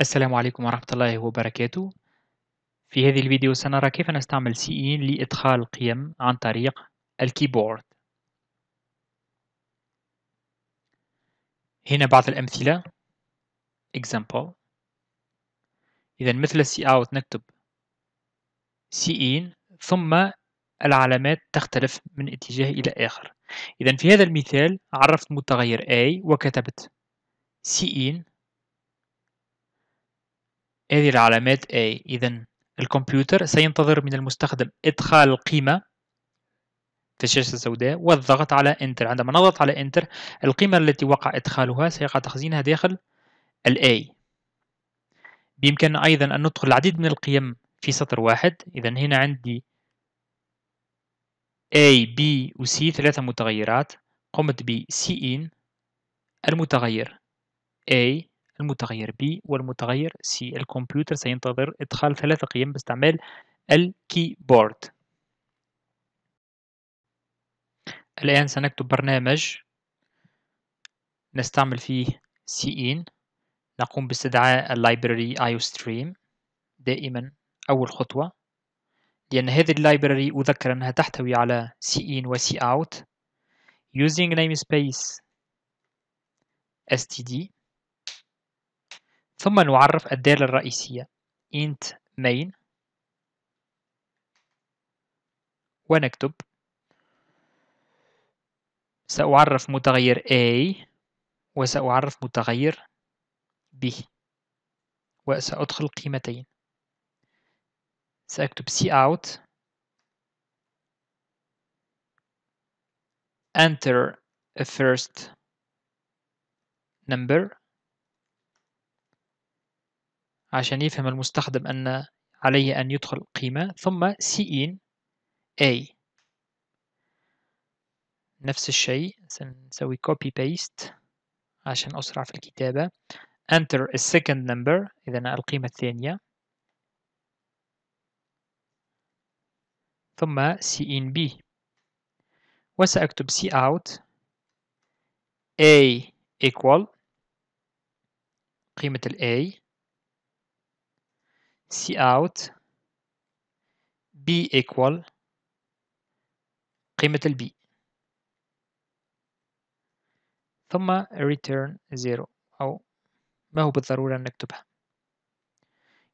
السلام عليكم ورحمة الله وبركاته في هذه الفيديو سنرى كيف نستعمل CE لإدخال القيم عن طريق الكيبورد هنا بعض الأمثلة example إذا مثل سي اوت نكتب سي ان ثم العلامات تختلف من اتجاه إلى آخر إذا في هذا المثال عرفت متغير A وكتبت سي ان هذه العلامات A إذا الكمبيوتر سينتظر من المستخدم إدخال القيمة في الشاشة السوداء والضغط على انتر عندما نضغط على انتر القيمة التي وقع إدخالها سيقع تخزينها داخل A بإمكاننا أيضا أن ندخل العديد من القيم في سطر واحد إذا هنا عندي A, B و C ثلاثة متغيرات قمت ب C in المتغير A المتغير بي والمتغير سي الكمبيوتر سينتظر إدخال ثلاثة قيم باستعمال الكيبورد الآن سنكتب برنامج نستعمل فيه سي نقوم باستدعاء اللايبراري iostream دائما أول خطوة لأن هذه اللايبراري أذكر أنها تحتوي على cin و cout using namespace std ثم نعرف الدالة الرئيسية int main ونكتب سأعرف متغير A وسأعرف متغير B وسأدخل قيمتين سأكتب cout enter a first number عشان يفهم المستخدم أن عليه أن يدخل قيمة ثم سين A نفس الشيء سنسوي copy paste عشان أسرع في الكتابة enter a second number إذا القيمة الثانية ثم cin B وسأكتب c out A equal قيمة ال A C out B equal قيمة ال B ثم return 0 أو ما هو بالضرورة أن نكتبها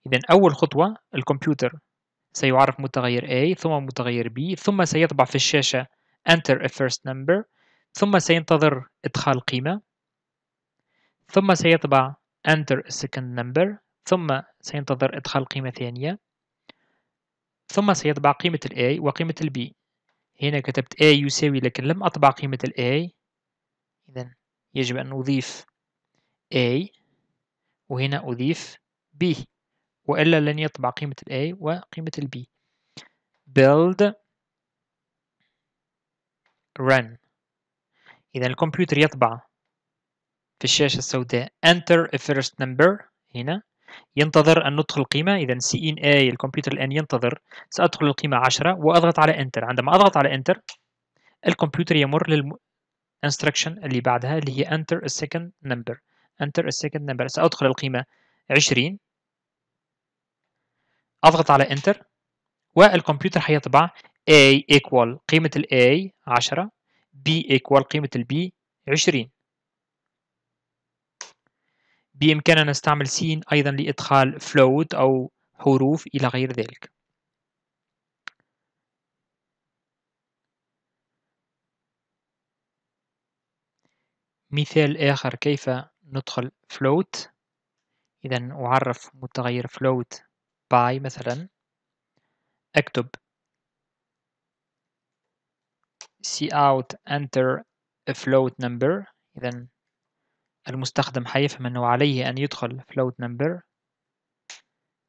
إذا أول خطوة الكمبيوتر سيعرف متغير A ثم متغير B ثم سيطبع في الشاشة enter a first number ثم سينتظر إدخال قيمة ثم سيطبع enter a second number ثم سينتظر إدخال قيمة ثانية ثم سيطبع قيمة الـ A وقيمة الـ B هنا كتبت A يساوي لكن لم أطبع قيمة الـ A إذا يجب أن أضيف A وهنا أضيف B وإلا لن يطبع قيمة الـ A وقيمة الـ B build run إذا الكمبيوتر يطبع في الشاشة السوداء enter a first number هنا ينتظر أن ندخل قيمة إذا سي إن أي الكمبيوتر الآن ينتظر سأدخل القيمة 10 وأضغط على إنتر عندما أضغط على إنتر الكمبيوتر يمر للم instruction اللي بعدها اللي هي enter a second number enter a second number سأدخل القيمة 20 أضغط على enter والكمبيوتر حيطبع A equal قيمة ال A 10 B equal قيمة ال B 20 بإمكاننا نستعمل سين أيضا لإدخال float أو حروف إلى غير ذلك مثال آخر كيف ندخل float إذا أعرف متغير float by مثلا أكتب cout enter a float number إذا المستخدم حيفهم أنه عليه أن يدخل float number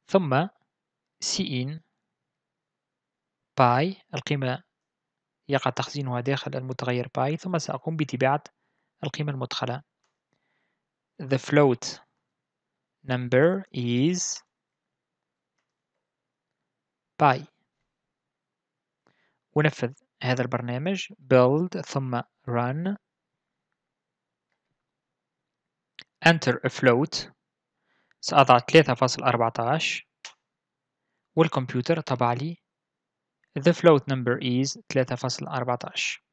ثم cin باي القيمة يقع تخزينها داخل المتغير باي ثم سأقوم بتباعة القيمة المدخلة the float number is باي ونفذ هذا البرنامج build ثم run enter a float سأضع 3.14 والكمبيوتر طبع لي the float number is 3.14